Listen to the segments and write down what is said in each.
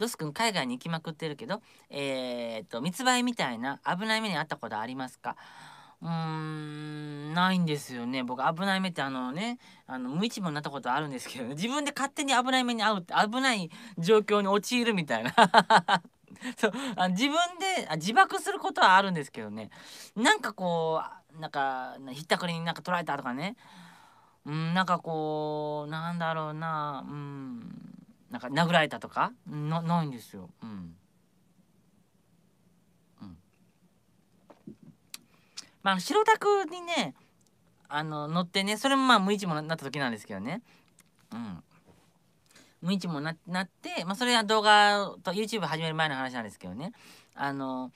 ロス君海外に行きまくってるけど、えー、っと、密売みたいな危ない目に遭ったことありますかうーん、ないんですよね。僕、危ない目ってあのね、あの、無一文になったことあるんですけど、ね、自分で勝手に危ない目に遭うって、危ない状況に陥るみたいな。そうあ自分であ自爆することはあるんですけどねなんかこうなんかひったくりになんか捉えたとかねうんなんかこうなんだろうなうんなんか殴られたとかなないんですよ。うん、うん、まあ白タクにねあの乗ってねそれもまあ無一もなった時なんですけどね。うん無一もななって、まあ、それは動画と YouTube 始める前の話なんですけどねあの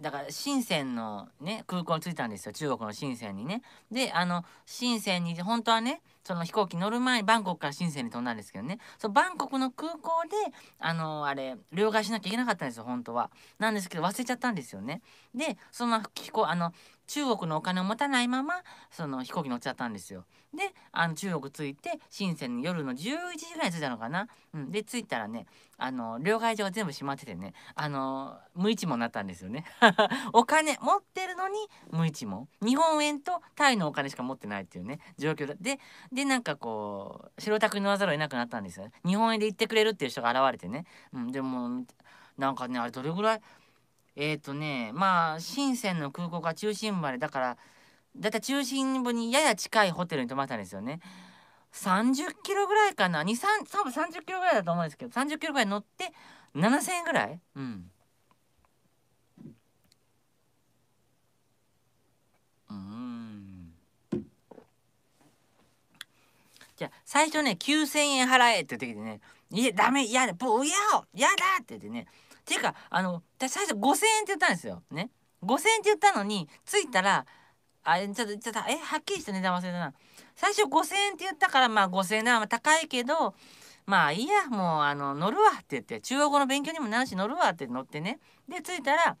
だから深センのね空港に着いたんですよ中国の深センにね。であの深センに本当はねその飛行機乗る前にバンコクから深センに飛んだんですけどねそのバンコクの空港であのあれ両替しなきゃいけなかったんですよ本当は。なんですけど忘れちゃったんですよね。でその飛行あの中国のお金を持たないままその飛行機乗っちゃったんですよ。であの中国着いて深圳ン夜の11時ぐらい着いたのかな、うん、で着いたらねあの両替所が全部閉まっててねあの無一文になったんですよね。お金持ってるのに無一文日本円とタイのお金しか持ってないっていうね状況ででなんかこう白タクに乗らざるを得なくなったんですよ。日本円で行ってくれるっていう人が現れてね、うん、でもなんかねあれどれぐらいえっ、ー、とねまあ深センの空港が中心までだからだいたい中心部にやや近いホテルに泊まったんですよね。30キロぐらいかな23多分30キロぐらいだと思うんですけど30キロぐらい乗って7,000円ぐらいうん。うんじゃあ最初ね9,000円払えって言ってきてね「いやダメ嫌だぼうやお嫌だ!」って言ってねていうかあの最初5,000円って言ったんですよね5,000円って言ったのに着いたらあれちょっとちょっとえはっきりした値段忘れたな最初5,000円って言ったからまあ5,000円は高いけどまあいいやもうあの乗るわって言って中国語の勉強にもなるし乗るわって乗ってねで着いたら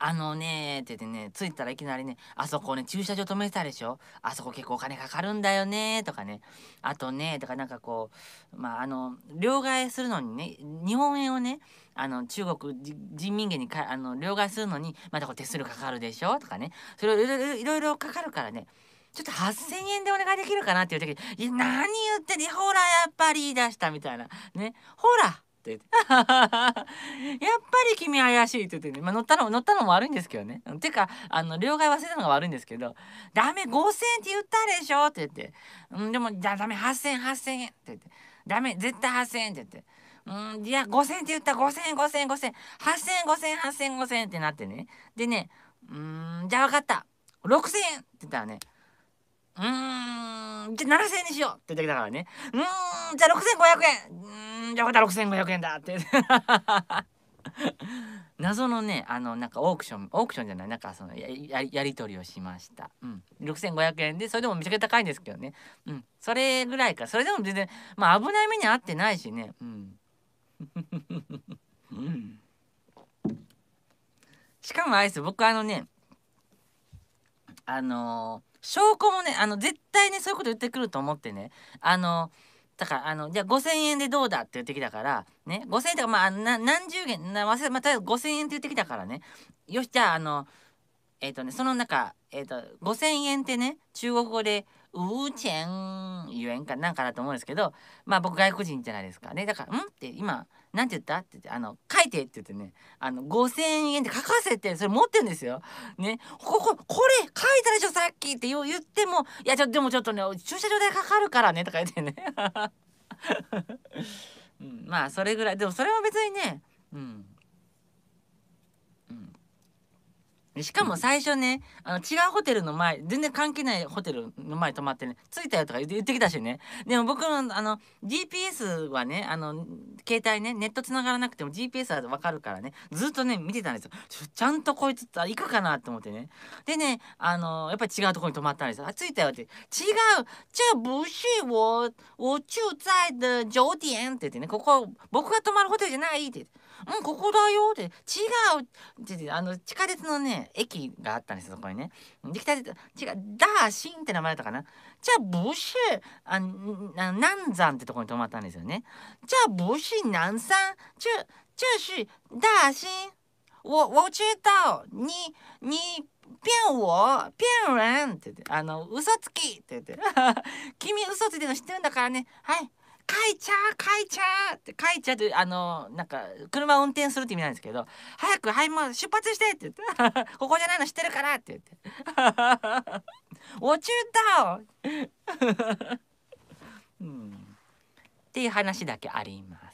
あのねって言ってね、着いたらいきなりね、あそこね、駐車場止めてたでしょあそこ結構お金かかるんだよねとかね、あとねとかなんかこう、まあ、あの、両替するのにね、日本円をね、あの、中国人民元にかあの両替するのに、またこう手数料かかるでしょとかね、それをいろいろかかるからね、ちょっと8,000円でお願いできるかなっていう時に「いや何言ってねほらやっぱり言い出した」みたいなねほらってって やっぱり君怪しいって言ってね、まあ、乗ったの乗ったのも悪いんですけどねてかあの両替忘れたのが悪いんですけど「ダメ5,000円って言ったでしょ」って言って「うんでもじだダメ8,000 8,000円」って言って「ダメ絶対8,000円」って言って。うん、いや、5000って言った、5000、5000、5000、8000、5000、8000、5000ってなってね。でね、うん、じゃあ分かった。6000円って言ったらね、うん、じゃあ7000円にしようって言ってきたからね、うん、じゃあ6500円、うん、うんじゃあまた6500円だって 謎のねあのなんかオークションオークションじゃないなんかそのややり取りをしました、うん、6500円でそれでもめちゃくちゃ高いんですけどね、うん、それぐらいかそれでも全然まあ危ない目に遭ってないしねうん、うん、しかもアイス僕あのねあのー、証拠もねあの絶対ねそういうこと言ってくると思ってねあのーだからあのじゃあ5,000円でどうだって言ってきたからね5,000円とかまあ何十元な忘れ、また、あ5,000円って言ってきたからねよしじゃああのえっ、ー、とねその中、えーと、5,000円ってね中国語で「ウーチェンゆえんかなんかだと思うんですけどまあ僕外国人じゃないですかねだから「ん?」って今何て言ったって言って「あの書いて」って言ってね「あの5,000円って書かせてそれ持ってんですよ。ねこここれ書いたらょき」って言っても「いやちょでもちょっとね駐車場でかかるからね」とか言ってね、うん、まあそれぐらいでもそれは別にね、うん、しかも最初ねあの違うホテルの前全然関係ないホテルの前泊まってね着いたよとか言ってきたしねでも僕のあの GPS はねあの携帯ねネット繋がらなくても GPS は分かるからねずっとね見てたんですよちゃんとこいつ行くかなと思ってねでねあのやっぱり違うとこに泊まったんですよあ着いたよって違うじゃあ不是我我住在的九点って言ってねここ僕が泊まるホテルじゃないって言ってうん、ここだよ」って「違う」ってあの地下鉄のね駅があったんですよそこにね。で北鉄違う「ダーシン」って名前だったかな。じゃあブシュあ南山ってとこに泊まったんですよね。じゃあブシュ南山这这是大兴我我知道你你骗我骗人って言ってあの嘘つきって言って 君嘘ついてるの知ってるんだからねはいかいちゃーかいちゃー」って「かいちゃ」ってあのなんか車を運転するって意味なんですけど「早くはいもう出発して!」って言って「ここじゃないの知ってるから」って言って「おちゅうだ! 」うんっていう話だけあります。